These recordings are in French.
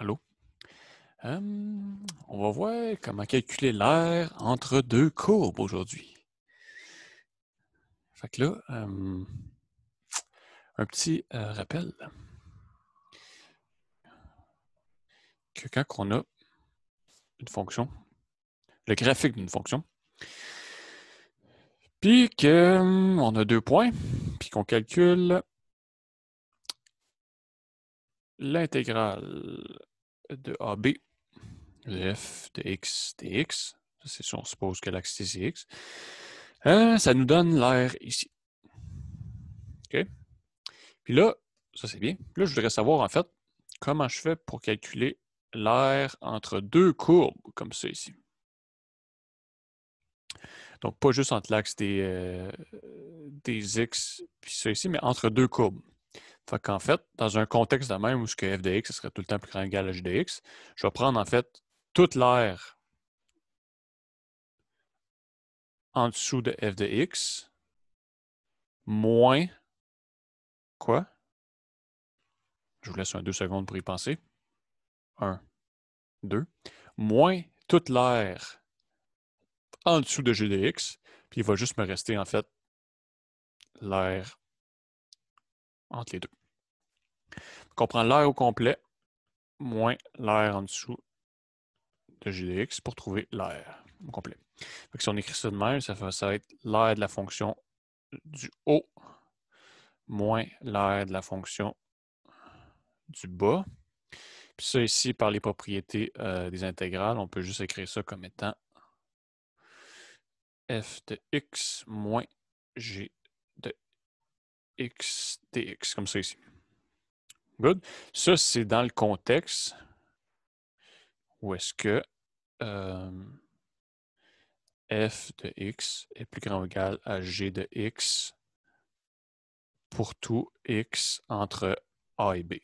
Allô? Euh, on va voir comment calculer l'air entre deux courbes aujourd'hui. Fait que là, euh, un petit euh, rappel que quand on a une fonction, le graphique d'une fonction, puis qu'on a deux points, puis qu'on calcule l'intégrale de AB, le f de x dx. C'est si on suppose que l'axe c'est x. Euh, ça nous donne l'air ici. OK? Puis là, ça c'est bien. Là, je voudrais savoir en fait comment je fais pour calculer l'air entre deux courbes comme ça ici. Donc, pas juste entre l'axe des, euh, des x puis ça ici, mais entre deux courbes. Fait qu'en fait, dans un contexte de même où ce que FDX ce serait tout le temps plus grand égal à x, je vais prendre en fait toute l'air en dessous de f de x moins quoi? Je vous laisse un deux secondes pour y penser. Un, deux. Moins toute l'air en dessous de GDX, puis il va juste me rester en fait l'air entre les deux on prend l'air au complet moins l'air en dessous de g de x pour trouver l'air au complet. si on écrit ça de même, ça, va être l'air de la fonction du haut moins l'air de la fonction du bas. Puis ça ici, par les propriétés euh, des intégrales, on peut juste écrire ça comme étant f de x moins g de x dx, comme ça ici. Good. Ça, c'est dans le contexte où est-ce que euh, f de x est plus grand ou égal à g de x pour tout x entre a et b.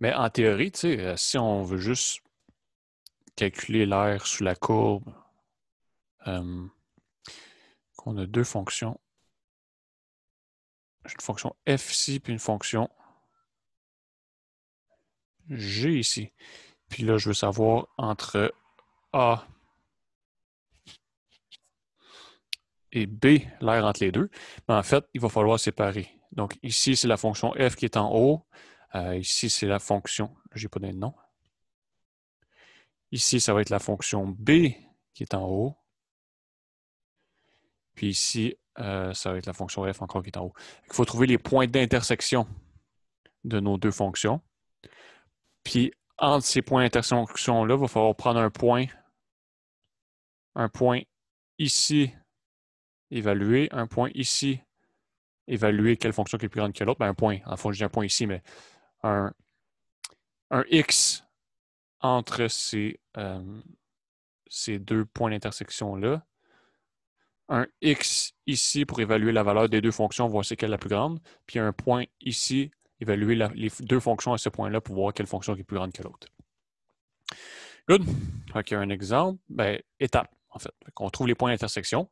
Mais en théorie, euh, si on veut juste calculer l'air sous la courbe, euh, qu'on a deux fonctions j'ai une fonction f ici, puis une fonction g ici. Puis là, je veux savoir entre A et B, l'air entre les deux. Mais en fait, il va falloir séparer. Donc ici, c'est la fonction f qui est en haut. Euh, ici, c'est la fonction, j'ai pas donné de nom. Ici, ça va être la fonction b qui est en haut. Puis ici, euh, ça va être la fonction f encore qui est en haut. Il faut trouver les points d'intersection de nos deux fonctions. Puis, entre ces points d'intersection-là, il va falloir prendre un point, un point ici évaluer, un point ici évaluer quelle fonction qui est plus grande que l'autre. Ben, un point, en fond, je dis un point ici, mais un, x entre ces, euh, ces deux points d'intersection-là un X ici pour évaluer la valeur des deux fonctions, voir c'est quelle la plus grande, puis un point ici, évaluer les deux fonctions à ce point-là pour voir quelle fonction est plus grande que l'autre. Good. OK, un exemple, ben, étape, en fait. on trouve les points d'intersection,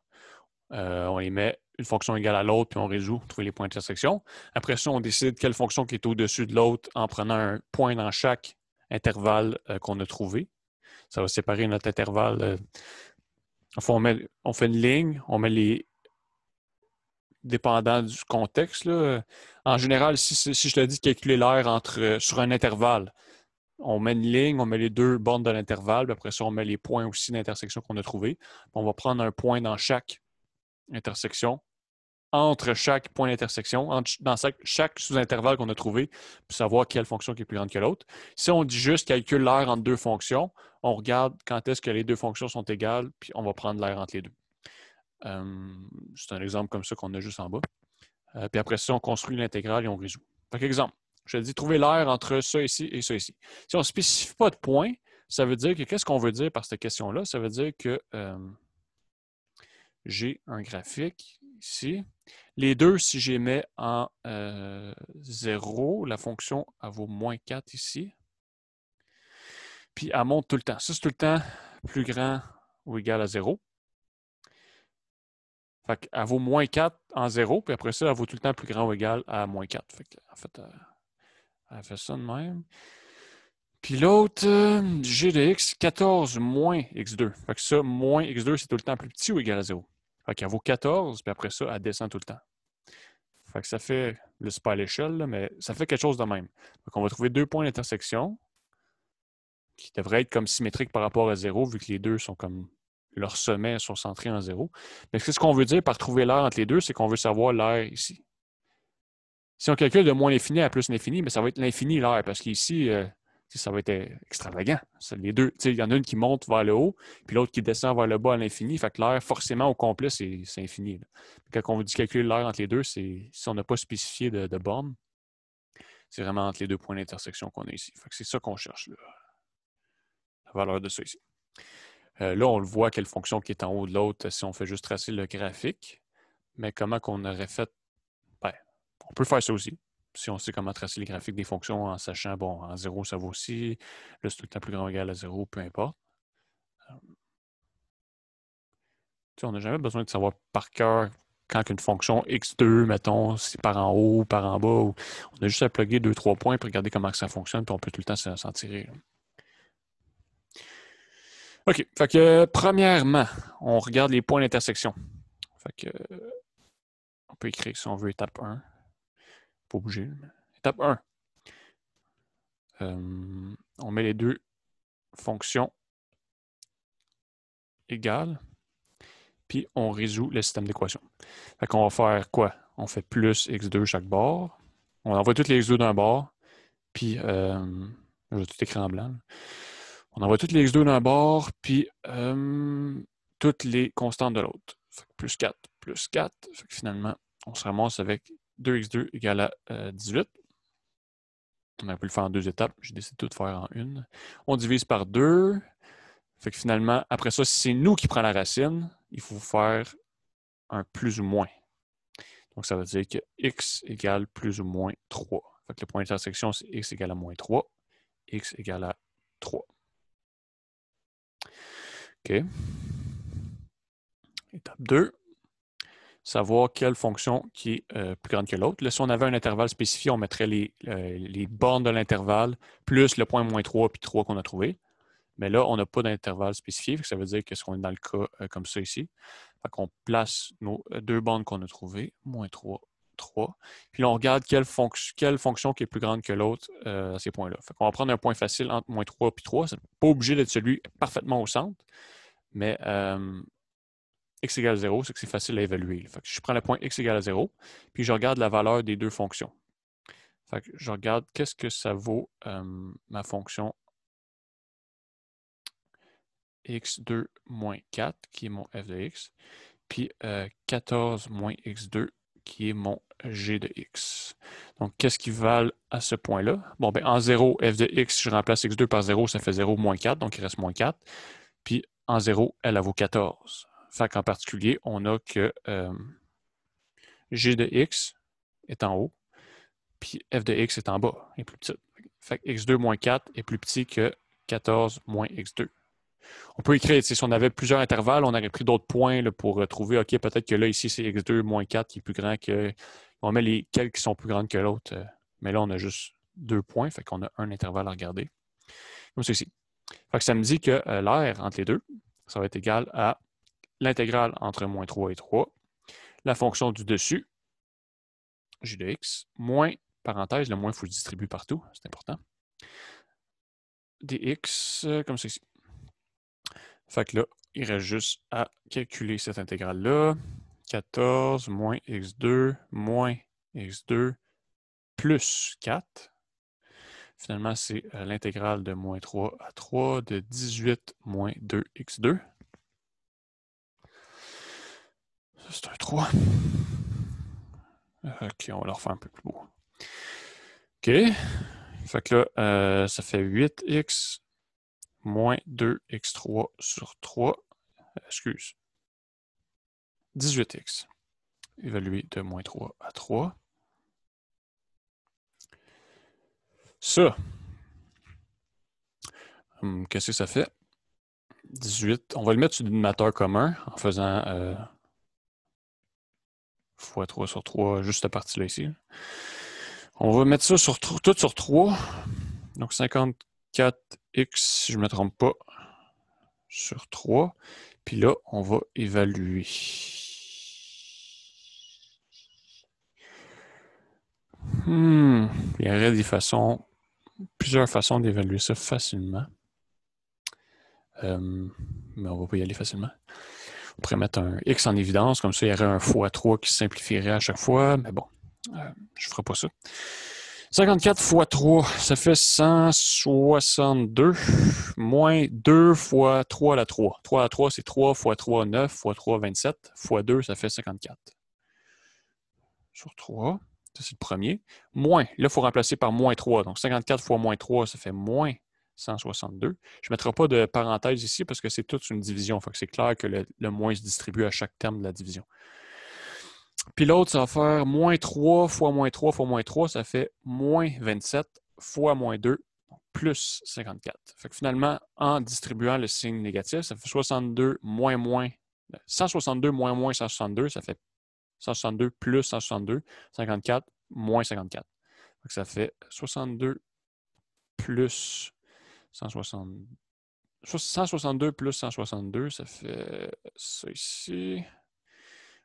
euh, on les met une fonction égale à l'autre, puis on résout, trouver trouve les points d'intersection. Après ça, on décide quelle fonction qui est au-dessus de l'autre en prenant un point dans chaque intervalle euh, qu'on a trouvé. Ça va séparer notre intervalle euh, on, on fait une ligne, on met les, dépendant du contexte. En général, si, je te dis de calculer l'air entre euh, sur un intervalle, on met une ligne, on met les deux bornes de l'intervalle, après ça, on met les points aussi d'intersection qu'on a trouvés. On va prendre un point dans chaque intersection, entre chaque point d'intersection, dans chaque sous-intervalle qu'on a trouvé, pour savoir quelle fonction qui est plus grande que l'autre. Si on dit juste calcule l'air entre deux fonctions, on regarde quand est-ce que les deux fonctions sont égales, puis on va prendre l'air entre les deux. Euh, c'est un exemple comme ça qu'on a juste en bas. Euh, puis après ça, on construit l'intégrale et on résout. Par exemple, je dis trouver l'air entre ça ici et ça ici. Si on ne spécifie pas de point, ça veut dire que qu'est-ce qu'on veut dire par cette question-là? Ça veut dire que euh, j'ai un graphique ici. Les deux, si j'y mets en 0, euh, la fonction elle vaut moins 4 ici. Puis elle monte tout le temps. Ça, c'est tout le temps plus grand ou égal à 0. Fait qu'elle vaut moins 4 en 0, puis après ça, elle vaut tout le temps plus grand ou égal à moins 4. en fait, elle fait ça de même. Puis l'autre, euh, g de x, 14 moins x2. Fait que ça, moins x2, c'est tout le temps plus petit ou égal à 0. Fait qu'elle vaut 14, puis après ça, elle descend tout le temps. Fait que ça fait, le spa pas l'échelle, mais ça fait quelque chose de même. Donc, on va trouver deux points d'intersection qui devraient être comme symétriques par rapport à zéro, vu que les deux sont comme Leurs sommets sont centrés en zéro. Mais c'est ce qu'on veut dire par trouver l'air entre les deux, c'est qu'on veut savoir l'air ici. Si on calcule de moins l'infini à plus l'infini, mais ça va être l'infini l'air, parce qu'ici, euh, ça va être euh, extravagant. Les deux, il y en a une qui monte vers le haut, puis l'autre qui descend vers le bas à l'infini. Fait l'air, forcément, au complet, c'est infini. Quand on dit calculer l'air entre les deux, c'est si on n'a pas spécifié de, borne, c'est vraiment entre les deux points d'intersection qu'on a ici. c'est ça qu'on cherche, la valeur de ça ici. Euh, là, on le voit, quelle fonction qui est en haut de l'autre si on fait juste tracer le graphique. Mais comment qu'on aurait fait? Ben, on peut faire ça aussi si on sait comment tracer les graphiques des fonctions en sachant, bon, en 0, ça vaut aussi le tout plus grand ou égal à 0, peu importe. Euh, on n'a jamais besoin de savoir par cœur quand une fonction x2, mettons, c'est par en haut, ou par en bas. on a juste à plugger deux, trois points pour regarder comment ça fonctionne, puis on peut tout le temps s'en tirer. OK. Fait que, premièrement, on regarde les points d'intersection. Fait que, on peut écrire, si on veut, étape 1 bouger. Étape 1. Euh, on met les deux fonctions égales, puis on résout le système d'équation. Fait qu'on va faire quoi? On fait plus x2 chaque bord. On envoie toutes les x2 d'un bord, puis euh, je vais tout écrire en blanc. On envoie toutes les x2 d'un bord, puis euh, toutes les constantes de l'autre. Plus 4, plus 4. Fait finalement, on se ramasse avec 2x2 égale à 18. Euh, On a pu le faire en deux étapes. J'ai décidé de tout faire en une. On divise par 2. Fait que finalement, après ça, si c'est nous qui prenons la racine, il faut faire un plus ou moins. Donc, ça veut dire que x égale plus ou moins 3. Fait que le point d'intersection, c'est x égale à moins 3. x égale à 3. OK. Étape 2 savoir quelle fonction qui est euh, plus grande que l'autre. Là, Si on avait un intervalle spécifié, on mettrait euh, les, bornes de l'intervalle plus le point moins 3 puis 3 qu'on a trouvé. Mais là, on n'a pas d'intervalle spécifié, ça veut dire que ce qu'on est dans le cas euh, comme ça ici. On place nos deux bandes qu'on a trouvées, moins 3, 3. Puis là, on regarde quelle, quelle fonction qui est plus grande que l'autre à ces points-là. On va prendre un point facile entre moins 3 puis 3. Ce n'est pas obligé d'être celui parfaitement au centre, mais x égale 0, c'est que c'est facile à évaluer. je prends le point x égale 0, puis je regarde la valeur des deux fonctions. Fait je regarde qu'est-ce que ça vaut euh, ma fonction x2 moins 4, qui est mon f de x, puis 14 euh, moins x2, qui est mon g de x. Donc, qu'est-ce qui valent à ce point-là? Bon, ben, en 0, f de x, je remplace x2 par 0, ça fait 0 moins 4, donc il reste moins 4. Puis en 0, elle, elle vaut 14. Fait qu'en particulier, on a que euh, g de x est en haut, puis f de x est en bas, est plus petit Fait que x2 moins 4 est plus petit que 14 moins x2. On peut écrire, si on avait plusieurs intervalles, on aurait pris d'autres points là, pour euh, trouver, OK, peut-être que là, ici, c'est x2 moins 4 qui est plus grand que. On met les quelques qui sont plus grandes que l'autre, euh, mais là, on a juste deux points, fait qu'on a un intervalle à regarder. Comme ceci. Fait que ça me dit que l'air entre les deux, ça va être égal à l'intégrale entre moins 3 et 3, la fonction du dessus, j de x, moins, parenthèse, le moins, il faut le distribuer partout, c'est important, dx, euh, comme ceci. Fait que là, il reste juste à calculer cette intégrale-là. 14 moins x2 moins x2 plus 4. Finalement, c'est euh, l'intégrale de moins 3 à 3 de 18 moins 2x2. c'est un 3. Euh, ok, on va le refaire un peu plus beau. OK. Fait que là, euh, ça fait 8x moins 2x3 sur 3. Excuse. 18x. Évalué de moins 3 à 3. Ça. Hum, qu'est-ce que ça fait? 18. On va le mettre sur le commun en faisant euh, fois 3 sur 3, juste cette partie-là ici. On va mettre ça sur, tout sur 3. Donc 54x, si je ne me trompe pas, sur 3. Puis là, on va évaluer. Hmm. Il y aurait des façons, plusieurs façons d'évaluer ça facilement. Euh, mais on ne va pas y aller facilement. On pourrait mettre un X en évidence, comme ça, il y aurait un x3 qui simplifierait à chaque fois, mais bon, euh, je ne ferai pas ça. 54 x 3, ça fait 162, moins 2 x 3 à la 3. 3 à la 3, c'est 3 x 3, 9 x 3, 27, x 2, ça fait 54. Sur 3, ça c'est le premier. Moins, là, il faut remplacer par moins 3. Donc 54 x moins 3, ça fait moins 162. Je ne mettrai pas de parenthèse ici parce que c'est toute une division. faut que c'est clair que le, moins se distribue à chaque terme de la division. Puis l'autre, ça va faire moins 3 fois moins 3 fois moins 3, ça fait moins 27 fois moins 2, plus 54. finalement, en distribuant le signe négatif, ça fait 62 moins moins. 162 moins moins 162, ça fait 162 plus 162, 54 moins 54. Donc, ça fait 62 plus 162 plus 162, ça fait euh, ça ici,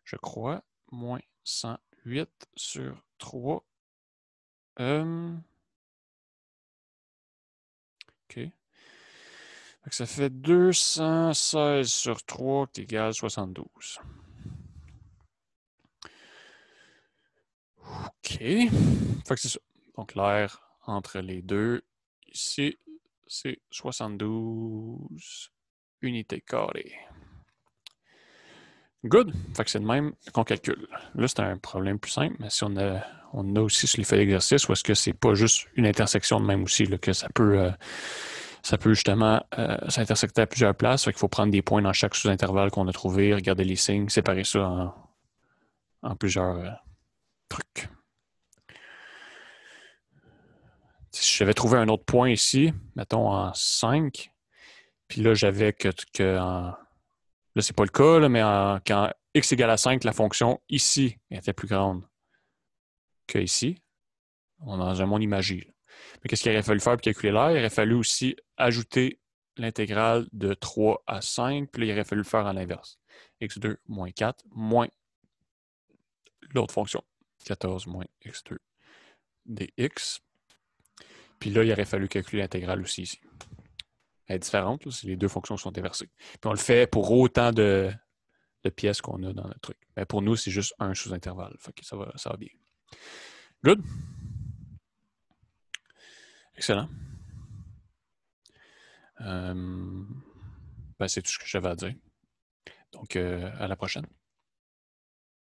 je crois, moins 108 sur 3. Euh... OK. ça fait 216 sur 3 qui égale 72. OK. Fait c'est ça. Donc l'air entre les deux ici c'est 72 unités carrées. Good. Fait que c'est de même qu'on calcule. Là, c'est un problème plus simple, mais si on a, on a aussi sur l'effet d'exercice, ou est-ce que c'est pas juste une intersection de même aussi, que ça peut, euh, ça peut justement euh, s'intersecter à plusieurs places. Fait qu'il faut prendre des points dans chaque sous-intervalle qu'on a trouvé, regarder les signes, séparer ça en, plusieurs euh, trucs. Si j'avais trouvé un autre point ici, mettons en 5, puis là, j'avais que, que en, là, c'est pas le cas, mais quand x égale à 5, la fonction ici était plus grande que ici. On a un monde Là. Mais qu'est-ce qu'il aurait fallu faire pour calculer l'air? Il aurait fallu aussi ajouter l'intégrale de 3 à 5, puis là, il aurait fallu le faire à l'inverse. x2 moins 4 moins l'autre fonction. 14 moins x2 dx puis là, il aurait fallu calculer l'intégrale aussi ici. Elle est différente, si les deux fonctions sont inversées. Puis on le fait pour autant de, pièces qu'on a dans notre truc. Mais pour nous, c'est juste un sous-intervalle. Ça va, ça bien. Good? Excellent. Euh, ben, c'est tout ce que j'avais à dire. Donc, euh, à la prochaine.